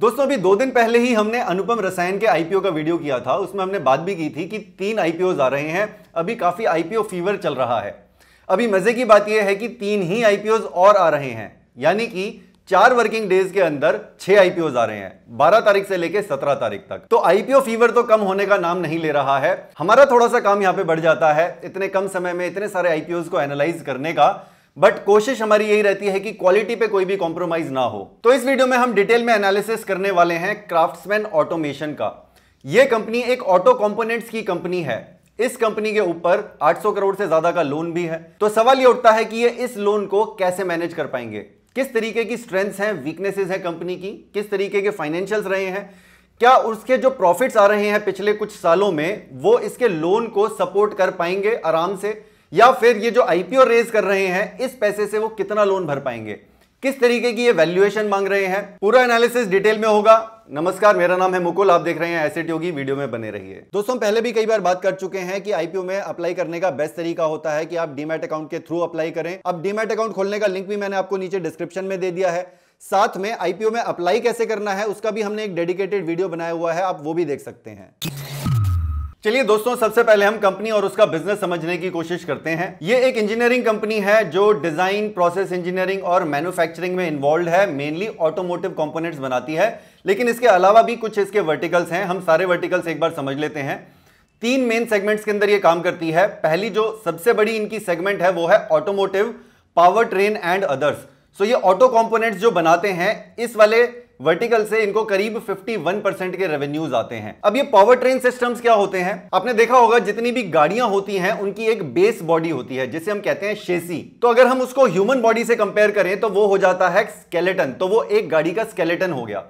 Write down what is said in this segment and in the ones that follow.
दोस्तों अभी दो दिन पहले ही हमने अनुपम रसायन के आईपीओ का वीडियो किया था उसमें हमने बात भी की थी कि तीन आईपीओ आ रहे हैं अभी काफी आईपीओ फीवर चल रहा है अभी मजे की बात यह है कि तीन ही आईपीओ और आ रहे हैं यानी कि चार वर्किंग डेज के अंदर छह आईपीओ आ रहे हैं बारह तारीख से लेकर सत्रह तारीख तक तो आईपीओ फीवर तो कम होने का नाम नहीं ले रहा है हमारा थोड़ा सा काम यहां पे बढ़ जाता है इतने कम समय में इतने सारे आईपीओ को एनालाइज करने का बट कोशिश हमारी यही रहती है कि क्वालिटी पे कोई भी कॉम्प्रोमाइज ना हो तो इस वीडियो में हम डिटेल में एनालिसिस करने वाले हैं क्राफ्ट्समैन ऑटोमेशन का यह कंपनी एक ऑटो कंपोनेंट्स की कंपनी है इस कंपनी के ऊपर 800 करोड़ से ज्यादा का लोन भी है तो सवाल यह उठता है कि ये इस लोन को कैसे मैनेज कर पाएंगे किस तरीके की स्ट्रेंथ्स हैं वीकनेसेस हैं कंपनी की किस तरीके के फाइनेंशियल्स रहे हैं क्या उसके जो प्रॉफिट्स आ रहे हैं पिछले कुछ सालों में वो इसके लोन को सपोर्ट कर पाएंगे आराम से या फिर ये जो आईपीओ रेज कर रहे हैं इस पैसे से वो कितना लोन भर पाएंगे किस तरीके की ये वैल्यूएशन मांग रहे हैं पूरा एनालिसिस डिटेल में होगा नमस्कार मेरा नाम है मुकुल आप देख रहे हैं एसेट योगी वीडियो में बने रहिए दोस्तों पहले भी कई बार बात कर चुके हैं कि आईपीओ में अप्लाई करने का बेस्ट तरीका होता है कि आप डीमेट अकाउंट के थ्रू अप्लाई करें अब डीमेट अकाउंट खोलने का लिंक भी मैंने आपको नीचे डिस्क्रिप्शन में दे दिया है साथ में आईपीओ में अप्लाई कैसे करना है उसका भी हमने एक डेडिकेटेड वीडियो बनाया हुआ है आप वो भी देख सकते हैं चलिए दोस्तों सबसे पहले हम कंपनी और उसका बिजनेस समझने की कोशिश करते हैं ये एक इंजीनियरिंग कंपनी है जो डिजाइन प्रोसेस इंजीनियरिंग और मैन्युफैक्चरिंग में इन्वॉल्व है मेनली ऑटोमोटिव कंपोनेंट्स बनाती है लेकिन इसके अलावा भी कुछ इसके वर्टिकल्स हैं हम सारे वर्टिकल्स एक बार समझ लेते हैं तीन मेन सेगमेंट्स के अंदर ये काम करती है पहली जो सबसे बड़ी इनकी सेगमेंट है वो है automotive power train and others so ये ऑटो कॉम्पोनेंट्स जो बनाते हैं इस वाले वर्टिकल से इनको करीब 51 परसेंट के रेवेन्यूज आते हैं अब ये पावर ट्रेन सिस्टम्स क्या होते हैं आपने देखा होगा जितनी भी गाड़ियां होती हैं उनकी एक बेस बॉडी होती है जिसे हम कहते हैं शेसी तो अगर हम उसको ह्यूमन बॉडी से कंपेयर करें तो वो हो जाता है स्केलेटन तो वो एक गाड़ी का स्केलेटन हो गया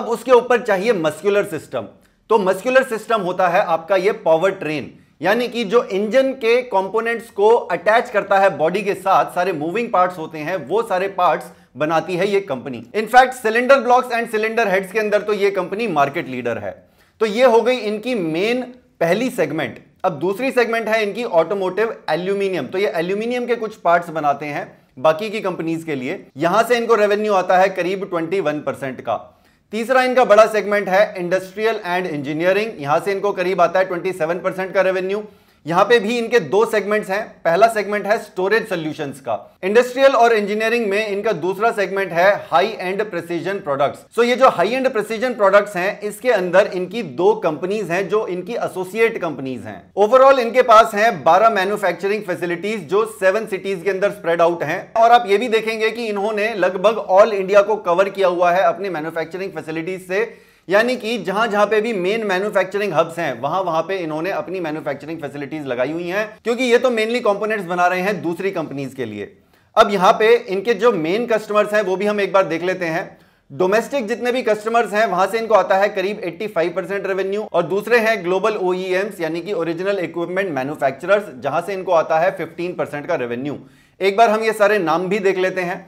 अब उसके ऊपर चाहिए मस्क्यूलर सिस्टम तो मस्क्यूलर सिस्टम होता है आपका ये पावर ट्रेन यानी कि जो इंजन के कंपोनेंट्स को अटैच करता है बॉडी के साथ सारे मूविंग पार्ट्स होते हैं वो सारे पार्ट्स बनाती है ये company in fact cylinder blocks and cylinder heads के अंदर तो ये कंपनी मार्केट लीडर है तो ये हो गई इनकी मेन पहली सेगमेंट अब दूसरी सेगमेंट है इनकी ऑटोमोटिव एल्यूमिनियम तो ये एल्यूमिनियम के कुछ पार्ट्स बनाते हैं बाकी की कंपनीज के लिए यहां से इनको रेवेन्यू आता है करीब 21 परसेंट का तीसरा इनका बड़ा सेगमेंट है इंडस्ट्रियल एंड इंजीनियरिंग यहां से इनको करीब आता है 27 परसेंट का रेवेन्यू यहां पे भी इनके दो सेगमेंट्स हैं पहला सेगमेंट है स्टोरेज सॉल्यूशंस का इंडस्ट्रियल और इंजीनियरिंग में इनका दूसरा सेगमेंट है high end precision products so ये जो हाई एंड प्रेसिजन प्रोडक्ट्स हैं इसके अंदर इनकी दो कंपनीज हैं जो इनकी एसोसिएट कंपनीज हैं ओवरऑल इनके पास है बारह मैन्युफैक्चरिंग फैसिलिटीज जो सेवन सिटीज के अंदर स्प्रेड आउट है और आप ये भी देखेंगे कि इन्होंने लगभग ऑल इंडिया को कवर किया हुआ है अपनी मैन्युफैक्चरिंग फैसिलिटीज से यानी कि जहां जहां पे भी मेन मैन्युफैक्चरिंग हब्स हैं वहां वहां पे इन्होंने अपनी मैन्युफैक्चरिंग फैसिलिटीज लगाई हुई हैं क्योंकि ये तो मेनली कंपोनेंट्स बना रहे हैं दूसरी कंपनीज के लिए अब यहां पे इनके जो मेन कस्टमर्स हैं वो भी हम एक बार देख लेते हैं डोमेस्टिक जितने भी कस्टमर्स हैं वहां से इनको आता है करीब 85 परसेंट रेवेन्यू और दूसरे हैं ग्लोबल ओईएम्स e यानी कि ओरिजिनल इक्विपमेंट मैन्युफैक्चरर्स जहां से इनको आता है 15 परसेंट का रेवेन्यू एक बार हम ये सारे नाम भी देख लेते हैं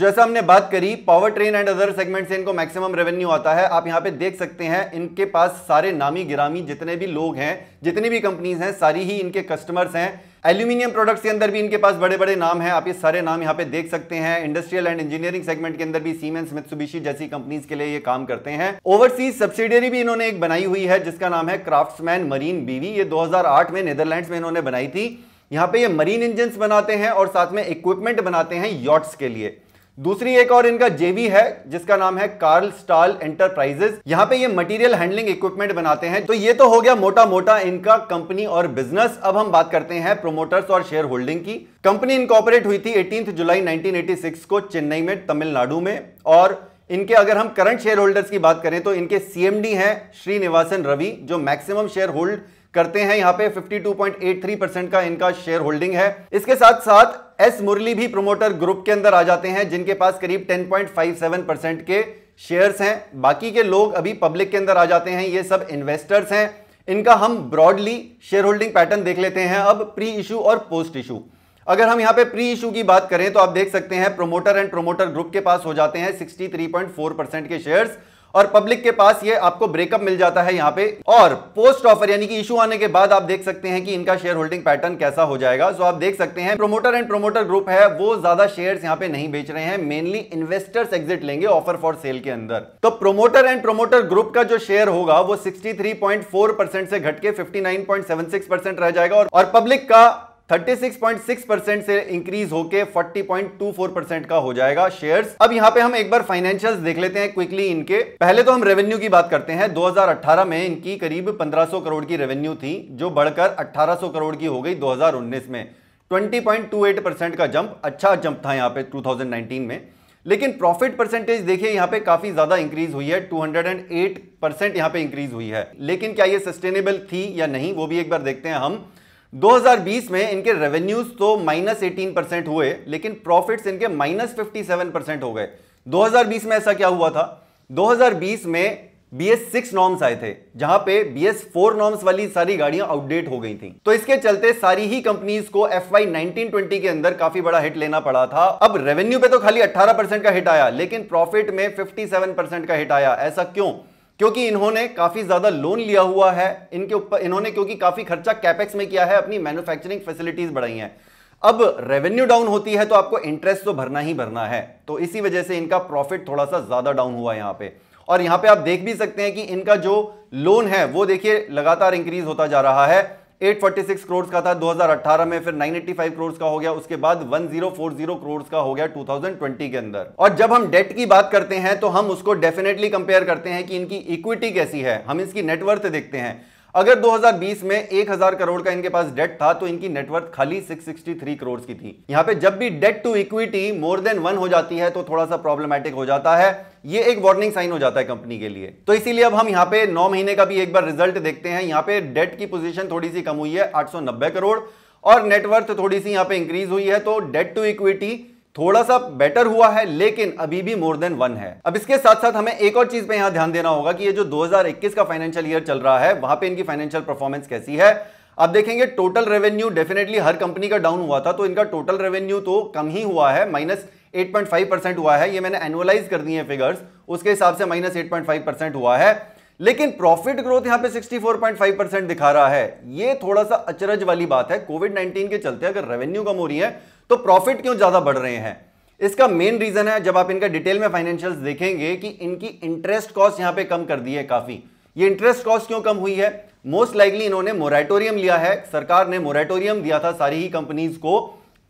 जैसा हमने बात करी power train and other segment से इनको मैक्सिमम रेवेन्यू आता है आप यहाँ पे देख सकते हैं इनके पास सारे नामी गिरामी जितने भी लोग हैं जितनी भी कंपनीज हैं सारी ही इनके कस्टमर्स हैं एल्यूमिनियम प्रोडक्ट्स के अंदर भी इनके पास बड़े बड़े नाम हैं आप ये सारे नाम यहाँ पे देख सकते हैं इंडस्ट्रियल एंड इंजीनियरिंग सेगमेंट के अंदर भी सीमेंस मित्सुबिशी जैसी कंपनीज के लिए ये काम करते हैं ओवरसीज सब्सिडियरी भी इन्होंने एक बनाई हुई है जिसका नाम है क्राफ्ट्समैन मरीन बीवी ये 2008 में नेदरलैंड में इन्होंने बनाई थी यहाँ पे ये मरीन इंजन बनाते हैं और साथ में इक्विपमेंट बनाते हैं यॉट्स के लिए दूसरी एक और इनका जेवी है जिसका नाम है कार्ल स्टाल एंटरप्राइजेस यहाँ पे ये मटेरियल हैंडलिंग इक्विपमेंट बनाते हैं तो ये तो हो गया मोटा मोटा इनका कंपनी और बिजनेस अब हम बात करते हैं प्रोमोटर्स और शेयर होल्डिंग की कंपनी इनकॉपरेट हुई थी एटीन जुलाई 1986 को चेन्नई में तमिलनाडु में और इनके अगर हम करंट शेयर होल्डर्स की बात करें तो इनके सीएमडी हैं श्रीनिवासन रवि जो मैक्सिमम शेयर होल्ड करते हैं यहाँ पे 52.83 परसेंट का इनका शेयर होल्डिंग है इसके साथ साथ एस मुरली भी प्रोमोटर ग्रुप के अंदर आ जाते हैं जिनके पास करीब 10.57 परसेंट के शेयर्स हैं बाकी के लोग अभी पब्लिक के अंदर आ जाते हैं ये सब इन्वेस्टर्स हैं इनका हम ब्रॉडली शेयर होल्डिंग पैटर्न देख लेते हैं अब प्री इशू और पोस्ट इशू अगर हम यहाँ पे प्री इशू की बात करें तो आप देख सकते हैं प्रोमोटर एंड प्रोमोटर ग्रुप के पास हो जाते हैं 63.4 परसेंट के शेयर्स और पब्लिक के पास ये आपको ब्रेकअप मिल जाता है यहाँ पे और पोस्ट ऑफर यानी कि इशू आने के बाद आप देख सकते हैं कि इनका शेयर होल्डिंग पैटर्न कैसा हो जाएगा सो आप देख सकते हैं प्रोमोटर एंड प्रोमोटर ग्रुप है वो ज्यादा शेयर यहाँ पे नहीं बेच रहे हैं मेनली इन्वेस्टर्स एग्जिट लेंगे ऑफर फॉर सेल के अंदर तो प्रोमोटर एंड प्रोमोटर ग्रुप का जो शेयर होगा वो सिक्सटी परसेंट से घट के परसेंट रह जाएगा और, और पब्लिक का 36.6 परसेंट से इंक्रीज होके 40.24 परसेंट का हो जाएगा शेयर्स अब यहाँ पे हम एक बार फाइनेंशियल्स देख लेते हैं क्विकली इनके पहले तो हम रेवेन्यू की बात करते हैं 2018 में इनकी करीब 1500 करोड़ की रेवेन्यू थी जो बढ़कर 1800 करोड़ की हो गई 2019 में 20.28 परसेंट का जंप अच्छा जंप था यहाँ पे 2019 में लेकिन प्रॉफिट परसेंटेज देखिए यहाँ पे काफी ज्यादा इंक्रीज हुई है 208 परसेंट यहाँ पे इंक्रीज हुई है लेकिन क्या ये सस्टेनेबल थी या नहीं वो भी एक बार देखते हैं हम 2020 में इनके रेवेन्यूज तो माइनस एटीन परसेंट हुए लेकिन प्रॉफिट्स इनके माइनस फिफ्टी सेवन परसेंट हो गए 2020 में ऐसा क्या हुआ था 2020 में बी एस सिक्स नॉर्म्स आए थे जहां पे बी एस फोर नॉर्म्स वाली सारी गाड़ियां आउटडेट हो गई थी तो इसके चलते सारी ही कंपनीज को एफ वाई नाइनटीन ट्वेंटी के अंदर काफी बड़ा हिट लेना पड़ा था अब रेवेन्यू पे तो खाली 18 परसेंट का हिट आया लेकिन प्रॉफिट में 57 परसेंट का हिट आया ऐसा क्यों क्योंकि इन्होंने काफी ज्यादा लोन लिया हुआ है इनके ऊपर इन्होंने क्योंकि काफी खर्चा कैपेक्स में किया है अपनी मैन्युफैक्चरिंग फैसिलिटीज बढ़ाई हैं अब रेवेन्यू डाउन होती है तो आपको इंटरेस्ट तो भरना ही भरना है तो इसी वजह से इनका प्रॉफिट थोड़ा सा ज्यादा डाउन हुआ यहां पे और यहां पे आप देख भी सकते हैं कि इनका जो लोन है वो देखिए लगातार इंक्रीज होता जा रहा है 846 करोड़ का था 2018 में फिर 985 करोड़ का हो गया उसके बाद 1040 करोड़ का हो गया 2020 के अंदर और जब हम डेट की बात करते हैं तो हम उसको डेफिनेटली कंपेयर करते हैं कि इनकी इक्विटी कैसी है हम इसकी नेटवर्थ देखते हैं अगर 2020 में 1000 करोड़ का इनके पास डेट था तो इनकी नेटवर्थ खाली 663 करोड़ की थी यहां पे जब भी debt to equity more than one हो जाती है तो थोड़ा सा प्रॉब्लमेटिक हो जाता है ये एक वार्निंग साइन हो जाता है कंपनी के लिए तो इसीलिए अब हम यहां पे 9 महीने का भी एक बार रिजल्ट देखते हैं यहां पर डेट की पोजिशन थोड़ी सी कम हुई है आठ करोड़ और नेटवर्थ थोड़ी सी यहां पे इंक्रीज हुई है तो डेट टू इक्विटी थोड़ा सा बेटर हुआ है लेकिन अभी भी मोर देन वन है अब इसके साथ साथ हमें एक और चीज पे यहां ध्यान देना होगा कि ये जो 2021 का फाइनेंशियल ईयर चल रहा है वहां पे इनकी फाइनेंशियल परफॉर्मेंस कैसी है आप देखेंगे टोटल रेवेन्यू डेफिनेटली हर कंपनी का डाउन हुआ था तो इनका टोटल रेवेन्यू तो कम ही हुआ है माइनस 8.5 परसेंट हुआ है ये मैंने एनुअलाइज कर दी है फिगर्स उसके हिसाब से माइनस 8.5 परसेंट हुआ है लेकिन प्रॉफिट ग्रोथ यहां पे 64.5 परसेंट दिखा रहा है ये थोड़ा सा अचरज वाली बात है कोविड 19 के चलते अगर रेवेन्यू कम हो रही है तो प्रॉफिट क्यों ज्यादा बढ़ रहे हैं इसका मेन रीजन है जब आप इनका डिटेल में फाइनेंशियल देखेंगे कि इनकी इंटरेस्ट कॉस्ट यहां पर कम कर दी है काफी ये इंटरेस्ट कॉस्ट क्यों कम हुई है मोस्ट लाइकली इन्होंने मोरेटोरियम लिया है सरकार ने मोरेटोरियम दिया था सारी ही कंपनीज को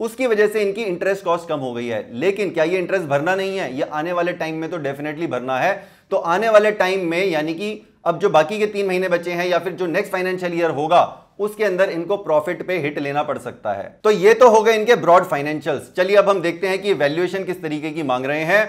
उसकी वजह से इनकी इंटरेस्ट कॉस्ट कम हो गई है लेकिन क्या ये इंटरेस्ट भरना नहीं है ये आने वाले टाइम में तो डेफिनेटली भरना है तो आने वाले टाइम में यानी कि अब जो बाकी के तीन महीने बचे हैं या फिर जो नेक्स्ट फाइनेंशियल ईयर होगा उसके अंदर इनको प्रॉफिट पे हिट लेना पड़ सकता है तो ये तो हो गए इनके ब्रॉड फाइनेंशियल्स चलिए अब हम देखते हैं कि वैल्यूएशन किस तरीके की मांग रहे हैं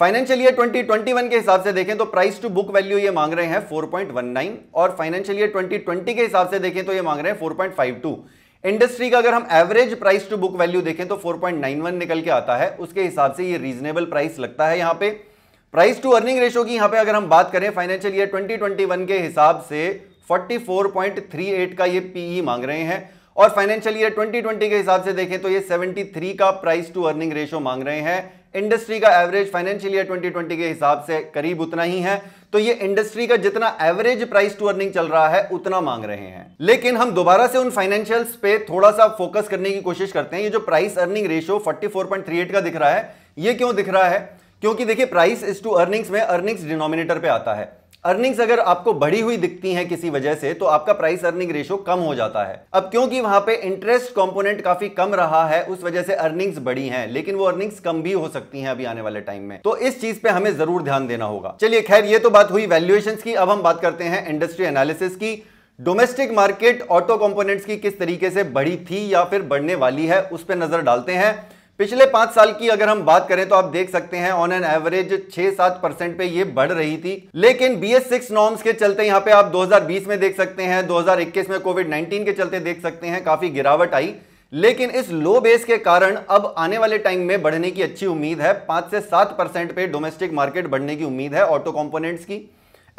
फाइनेंशियल ईयर 2021 के हिसाब से देखें तो प्राइस टू बुक वैल्यू ये मांग रहे हैं 4.19 और फाइनेंशियल ईयर 2020 के हिसाब से देखें तो ये मांग रहे हैं 4.52 इंडस्ट्री का अगर हम average price to book value देखें तो 4.91 निकल के आता है उसके हिसाब से ये रीजनेबल प्राइस लगता है यहाँ पे प्राइस टू अर्निंग रेशियो की यहां पे अगर हम बात करें फाइनेंशियल ईयर 2021 के हिसाब से 44.38 का ये पीई e मांग रहे हैं और फाइनेंशियल ईयर 2020 के हिसाब से देखें तो ये 73 का प्राइस टू अर्निंग रेशियो मांग रहे हैं इंडस्ट्री का एवरेज फाइनेंशियल ईयर 2020 के हिसाब से करीब उतना ही है तो ये इंडस्ट्री का जितना एवरेज प्राइस टू अर्निंग चल रहा है उतना मांग रहे हैं लेकिन हम दोबारा से उन फाइनेंशियल्स पे थोड़ा सा फोकस करने की कोशिश करते हैं ये जो प्राइस अर्निंग रेशियो 44.38 का दिख रहा है ये क्यों दिख रहा है क्योंकि देखिए प्राइस इज टू अर्निंग्स में अर्निंग्स डिनोमिनेटर पे आता है अर्निंग्स अगर आपको बढ़ी हुई दिखती हैं किसी वजह से तो आपका प्राइस अर्निंग रेशो कम हो जाता है अब क्योंकि वहां पे इंटरेस्ट कंपोनेंट काफी कम रहा है उस वजह से अर्निंग्स बढ़ी हैं लेकिन वो अर्निंग्स कम भी हो सकती हैं अभी आने वाले टाइम में तो इस चीज पे हमें जरूर ध्यान देना होगा चलिए खैर ये तो बात हुई वैल्युएशन की अब हम बात करते हैं इंडस्ट्री एनालिसिस की डोमेस्टिक मार्केट ऑटो कॉम्पोनेंट्स की किस तरीके से बढ़ी थी या फिर बढ़ने वाली है उस पर नजर डालते हैं पिछले पांच साल की अगर हम बात करें तो आप देख सकते हैं ऑन एन एवरेज छह सात परसेंट पे ये बढ़ रही थी लेकिन बी एस सिक्स नॉर्म्स के चलते यहाँ पे आप 2020 में देख सकते हैं 2021 में कोविड 19 के चलते देख सकते हैं काफी गिरावट आई लेकिन इस लो बेस के कारण अब आने वाले टाइम में बढ़ने की अच्छी उम्मीद है पांच से सात परसेंट पे डोमेस्टिक मार्केट बढ़ने की उम्मीद है ऑटो कॉम्पोनेंट्स की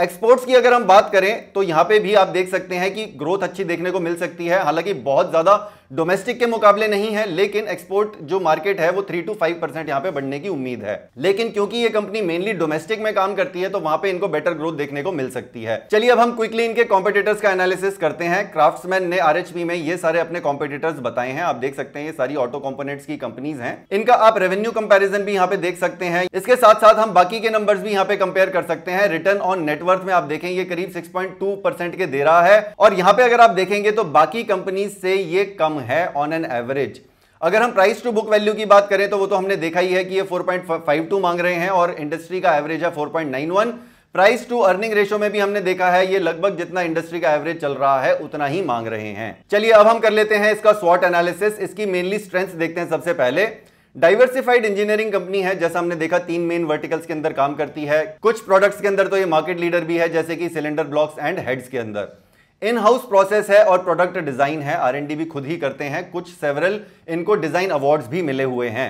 एक्सपोर्ट्स की अगर हम बात करें तो यहां पे भी आप देख सकते हैं कि ग्रोथ अच्छी देखने को मिल सकती है हालांकि बहुत ज़्यादा डोमेस्टिक के मुकाबले नहीं है लेकिन एक्सपोर्ट जो मार्केट है वो थ्री टू फाइव परसेंट यहाँ पे बढ़ने की उम्मीद है लेकिन क्योंकि ये कंपनी मेनली डोमेस्टिक में काम करती है तो वहां पे इनको बेटर ग्रोथ देखने को मिल सकती है चलिए अब हम क्विकली इनके कॉम्पिटेटर्स का एनालिसिस करते हैं क्राफ्टमैन ने आर में ये सारे अपने कॉम्पिटेटर्स बताए हैं आप देख सकते हैं ये सारी ऑटो कॉम्पोनेट्स की कंपनीज है इनका आप रेवेन्यू कंपेरिजन भी यहाँ पे देख सकते हैं इसके साथ साथ हम बाकी के नंबर भी यहाँ पे कंपेयर कर सकते हैं रिटर्न ऑन नेटवर्थ में आप देखें ये करीब सिक्स परसेंट के दे रहा है और यहाँ पे अगर आप देखेंगे तो बाकी कंपनीज से ये कम कम है ऑन एन एवरेज अगर हम प्राइस टू बुक वैल्यू की बात करें तो वो तो हमने देखा ही है कि ये 4.52 मांग रहे हैं और इंडस्ट्री का एवरेज है 4.91 प्राइस टू अर्निंग रेशो में भी हमने देखा है ये लगभग जितना इंडस्ट्री का एवरेज चल रहा है उतना ही मांग रहे हैं चलिए अब हम कर लेते हैं इसका स्वॉट एनालिसिस इसकी मेनली स्ट्रेंथ देखते हैं सबसे पहले डाइवर्सिफाइड इंजीनियरिंग कंपनी है जैसा हमने देखा तीन मेन वर्टिकल्स के अंदर काम करती है कुछ प्रोडक्ट्स के अंदर तो ये मार्केट लीडर भी है जैसे कि सिलेंडर ब्लॉक्स एंड हेड्स के अंदर इन हाउस प्रोसेस है और प्रोडक्ट डिजाइन है आरएनडी भी खुद ही करते हैं कुछ सेवरल इनको डिजाइन अवार्ड्स भी मिले हुए हैं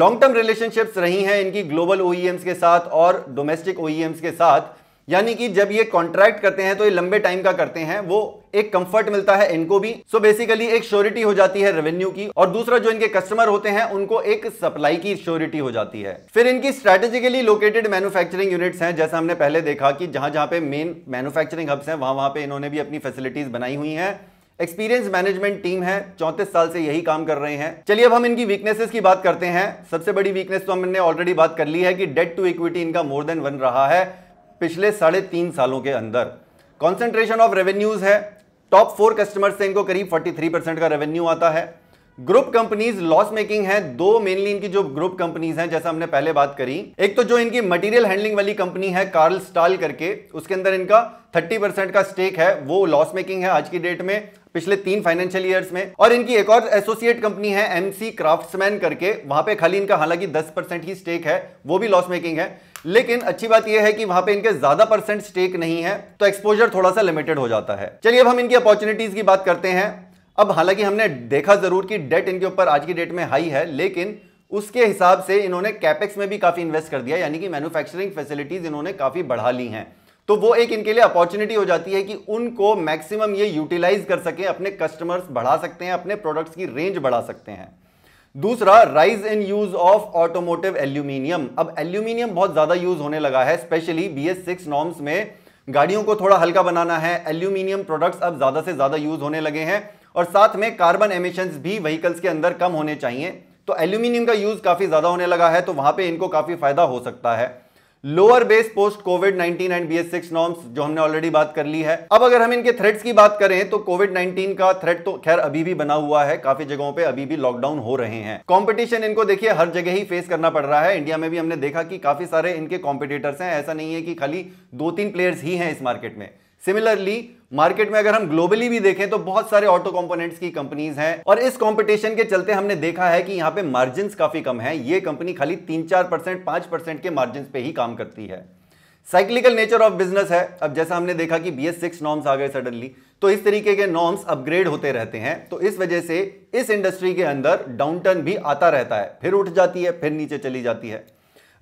लॉन्ग टर्म रिलेशनशिप्स रही हैं इनकी ग्लोबल ओईएम्स e के साथ और डोमेस्टिक ओईएम्स e के साथ यानी कि जब ये कॉन्ट्रैक्ट करते हैं तो ये लंबे टाइम का करते हैं वो एक कंफर्ट मिलता है इनको भी सो so बेसिकली एक श्योरिटी हो जाती है रेवेन्यू की और दूसरा जो इनके कस्टमर होते हैं उनको एक सप्लाई की श्योरिटी हो जाती है फिर इनकी स्ट्रेटेजिकली लोकेटेड मैन्युफैक्चरिंग यूनिट्स हैं जैसा हमने पहले देखा कि जहां जहां पे मेन मैन्युफैक्चरिंग हब्स हैं वहां वहां पे इन्होंने भी अपनी फैसिलिटीज बनाई हुई हैं एक्सपीरियंस मैनेजमेंट टीम है चौंतीस साल से यही काम कर रहे हैं चलिए अब हम इनकी वीकनेसेस की बात करते हैं सबसे बड़ी वीकनेस तो हमने ऑलरेडी बात कर ली है कि डेट टू इक्विटी इनका मोर देन वन रहा है पिछले साढ़े तीन सालों के अंदर कॉन्सेंट्रेशन ऑफ रेवेन्यूज है टॉप फोर कस्टमर्स से इनको करीब 43 परसेंट का रेवेन्यू आता है ग्रुप कंपनीज लॉस मेकिंग है दो मेनली इनकी जो ग्रुप कंपनीज हैं जैसा हमने पहले बात करी एक तो जो इनकी मटेरियल हैंडलिंग वाली कंपनी है कार्ल स्टाल करके उसके अंदर इनका 30 परसेंट का स्टेक है वो लॉस मेकिंग है आज की डेट में पिछले तीन फाइनेंशियल ईयर्स में और इनकी एक और एसोसिएट कंपनी है एमसी क्राफ्ट्समैन करके वहां पे खाली इनका हालांकि 10 परसेंट ही स्टेक है वो भी लॉस मेकिंग है लेकिन अच्छी बात यह है कि वहां पे इनके ज्यादा परसेंट स्टेक नहीं है तो एक्सपोजर थोड़ा सा लिमिटेड हो जाता है चलिए अब हम इनकी अपॉर्चुनिटीज की बात करते हैं अब हालांकि हमने देखा जरूर कि डेट इनके ऊपर आज की डेट में हाई है लेकिन उसके हिसाब से इन्होंने कैपेक्स में भी काफी इन्वेस्ट कर दिया यानी कि मैन्युफैक्चरिंग फैसिलिटीज इन्होंने काफी बढ़ा ली हैं तो वो एक इनके लिए अपॉर्चुनिटी हो जाती है कि उनको मैक्सिमम ये यूटिलाइज कर सके अपने कस्टमर्स बढ़ा सकते हैं अपने प्रोडक्ट्स की रेंज बढ़ा सकते हैं दूसरा rise in use of automotive aluminium अब एल्यूमिनियम बहुत ज्यादा यूज होने लगा है specially B S six norms में गाड़ियों को थोड़ा हल्का बनाना है एल्यूमिनियम प्रोडक्ट्स अब ज्यादा से ज्यादा यूज होने लगे हैं और साथ में कार्बन एमिशंस भी व्हीकल्स के अंदर कम होने चाहिए तो एल्यूमिनियम का यूज काफी ज्यादा होने लगा है तो वहां पे इनको काफी फायदा हो सकता है lower base post Covid 19 and B S six norms जो हमने ऑलरेडी बात कर ली है अब अगर हम इनके थ्रेड्स की बात करें तो कोविड 19 का थ्रेड तो खैर अभी भी बना हुआ है काफी जगहों पे अभी भी लॉकडाउन हो रहे हैं कंपटीशन इनको देखिए हर जगह ही फेस करना पड़ रहा है इंडिया में भी हमने देखा कि काफी सारे इनके कॉम्पिटिटर्स हैं ऐसा नहीं है कि खाली दो तीन प्लेयर्स ही हैं इस मार्केट में सिमिलरली मार्केट में अगर हम ग्लोबली भी देखें तो बहुत सारे ऑटो कंपोनेंट्स की कंपनीज हैं और इस कंपटीशन के चलते हमने देखा है कि यहाँ पे मार्जिन काफी कम है ये कंपनी खाली तीन चार परसेंट पांच परसेंट के मार्जिन पे ही काम करती है साइक्लिकल नेचर ऑफ बिजनेस है अब जैसा हमने देखा कि बी एस सिक्स नॉर्म्स आ गए सडनली तो इस तरीके के नॉर्म्स अपग्रेड होते रहते हैं तो इस वजह से इस इंडस्ट्री के अंदर डाउनटर्न भी आता रहता है फिर उठ जाती है फिर नीचे चली जाती है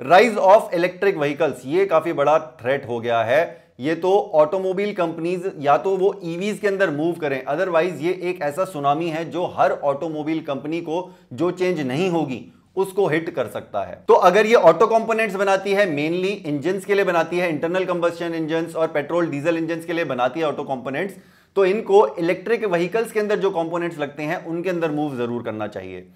राइज ऑफ इलेक्ट्रिक व्हीकल्स ये काफी बड़ा थ्रेट हो गया है ये तो ऑटोमोबाइल कंपनीज या तो वो ईवीज e के अंदर मूव करें अदरवाइज ये एक ऐसा सुनामी है जो हर ऑटोमोबाइल कंपनी को जो चेंज नहीं होगी उसको हिट कर सकता है तो अगर ये ऑटो कंपोनेंट्स बनाती है मेनली इंजन के लिए बनाती है इंटरनल कंबस्टन इंजन और पेट्रोल डीजल इंजन के लिए बनाती है ऑटो कॉम्पोनेट्स तो इनको इलेक्ट्रिक व्हीकल्स के अंदर जो कॉम्पोनेट्स लगते हैं उनके अंदर मूव जरूर करना चाहिए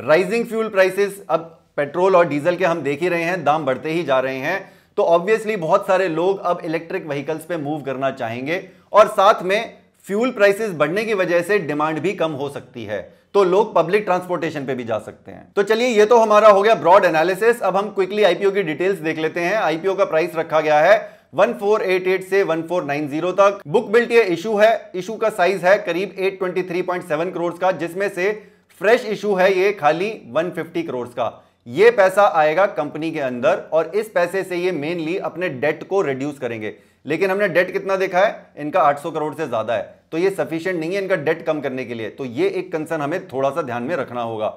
राइजिंग फ्यूल प्राइसेस अब पेट्रोल और डीजल के हम देख ही रहे हैं दाम बढ़ते ही जा रहे हैं तो ऑब्वियसली बहुत सारे लोग अब इलेक्ट्रिक व्हीकल्स पे मूव करना चाहेंगे और साथ में फ्यूल प्राइसेस बढ़ने की वजह से डिमांड भी कम हो सकती है तो लोग पब्लिक ट्रांसपोर्टेशन पे भी जा सकते हैं तो चलिए ये तो हमारा हो गया ब्रॉड एनालिसिस अब हम क्विकली आईपीओ की डिटेल्स देख लेते हैं आईपीओ का प्राइस रखा गया है 1488 से 1490 तक बुक बिल्ट ये इशू है इशू का साइज है करीब 823.7 करोड़ का जिसमें से फ्रेश इशू है ये खाली 150 करोड़ का ये पैसा आएगा कंपनी के अंदर और इस पैसे से ये मेनली अपने डेट को रिड्यूस करेंगे लेकिन हमने डेट कितना देखा है इनका 800 करोड़ से ज्यादा है तो ये सफिशियंट नहीं है इनका डेट कम करने के लिए तो ये एक कंसर्न हमें थोड़ा सा ध्यान में रखना होगा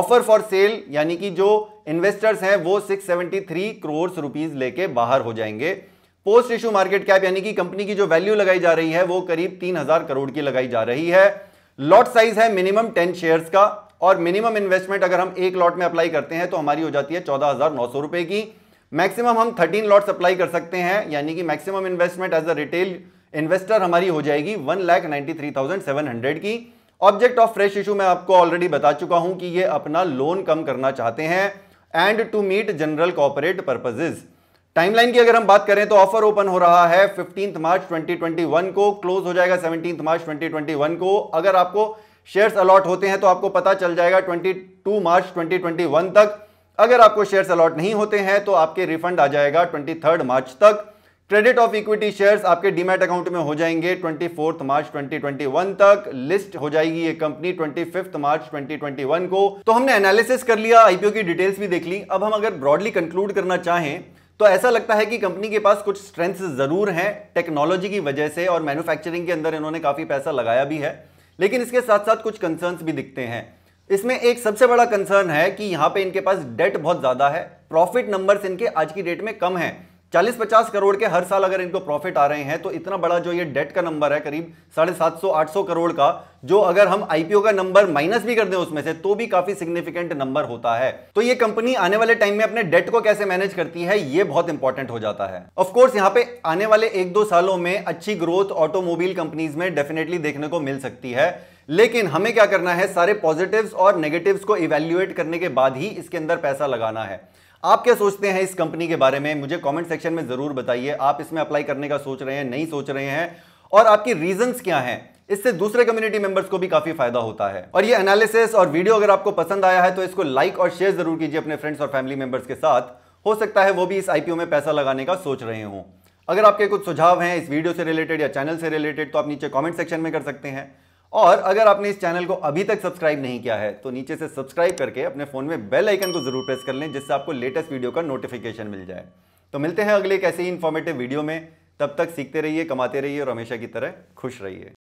ऑफर फॉर सेल यानी कि जो इन्वेस्टर्स हैं वो 673 करोड़ रुपीज लेके बाहर हो जाएंगे पोस्ट इशू मार्केट कैप यानी कि कंपनी की जो वैल्यू लगाई जा रही है वो करीब हजार करोड़ की लगाई जा रही है लॉट साइज है मिनिमम टेन शेयर्स का और मिनिमम इन्वेस्टमेंट अगर हम एक लॉट में अप्लाई करते हैं तो हमारी हो जाती है चौदह रुपए की मैक्सिमम हम थर्टीन लॉट्स अप्लाई कर सकते हैं यानी कि maximum investment as a retail investor हमारी हो जाएगी one lakh ninety three thousand seven hundred की ऑब्जेक्ट ऑफ फ्रेश इशू मैं आपको ऑलरेडी बता चुका हूं कि ये अपना लोन कम करना चाहते हैं and to meet general corporate purposes timeline की अगर हम बात करें तो ऑफर ओपन हो रहा है फिफ्टींथ मार्च ट्वेंटी को क्लोज हो जाएगा सेवनटीन मार्च ट्वेंटी को अगर आपको शेयर्स अलॉट होते हैं तो आपको पता चल जाएगा 22 मार्च 2021 तक अगर आपको शेयर्स अलॉट नहीं होते हैं तो आपके रिफंड आ जाएगा 23 मार्च तक क्रेडिट ऑफ इक्विटी शेयर्स आपके डीमेट अकाउंट में हो जाएंगे 24 मार्च 2021 तक लिस्ट हो जाएगी ये कंपनी 25 मार्च 2021 को तो हमने एनालिसिस कर लिया आईपीओ की डिटेल्स भी देख ली अब हम अगर ब्रॉडली कंक्लूड करना चाहें तो ऐसा लगता है कि कंपनी के पास कुछ स्ट्रेंथ्स जरूर हैं टेक्नोलॉजी की वजह से और मैन्युफैक्चरिंग के अंदर इन्होंने काफ़ी पैसा लगाया भी है लेकिन इसके साथ साथ कुछ कंसर्न्स भी दिखते हैं इसमें एक सबसे बड़ा कंसर्न है कि यहाँ पे इनके पास डेट बहुत ज़्यादा है प्रॉफिट नंबर्स इनके आज की डेट में कम है चालीस पचास करोड़ के हर साल अगर इनको प्रॉफिट आ रहे हैं तो इतना बड़ा जो ये डेट का नंबर है करीब साढ़े सात सौ आठ सौ करोड़ का जो अगर हम आईपीओ का नंबर माइनस भी कर दें उसमें से तो भी काफी सिग्निफिकेंट नंबर होता है तो ये कंपनी आने वाले टाइम में अपने डेट को कैसे मैनेज करती है ये बहुत इंपॉर्टेंट हो जाता है ऑफकोर्स यहाँ पे आने वाले एक दो सालों में अच्छी ग्रोथ ऑटोमोबाइल कंपनीज में डेफिनेटली देखने को मिल सकती है लेकिन हमें क्या करना है सारे पॉजिटिव्स और नेगेटिव्स को इवेल्युएट करने के बाद ही इसके अंदर पैसा लगाना है आप क्या सोचते हैं इस कंपनी के बारे में मुझे कमेंट सेक्शन में ज़रूर बताइए आप इसमें अप्लाई करने का सोच रहे हैं नहीं सोच रहे हैं और आपकी रीजंस क्या हैं इससे दूसरे कम्युनिटी मेंबर्स को भी काफी फायदा होता है और ये एनालिसिस और वीडियो अगर आपको पसंद आया है तो इसको लाइक और शेयर जरूर कीजिए अपने फ्रेंड्स और फैमिली मेंबर्स के साथ हो सकता है वो भी इस आईपीओ में पैसा लगाने का सोच रहे हों अगर आपके कुछ सुझाव हैं इस वीडियो से रिलेटेड या चैनल से रिलेटेड तो आप नीचे कॉमेंट सेक्शन में कर सकते हैं और अगर आपने इस चैनल को अभी तक सब्सक्राइब नहीं किया है तो नीचे से सब्सक्राइब करके अपने फ़ोन में बेल आइकन को ज़रूर प्रेस कर लें जिससे आपको लेटेस्ट वीडियो का नोटिफिकेशन मिल जाए तो मिलते हैं अगले एक ऐसे ही इन्फॉर्मेटिव वीडियो में तब तक सीखते रहिए कमाते रहिए और हमेशा की तरह खुश रहिए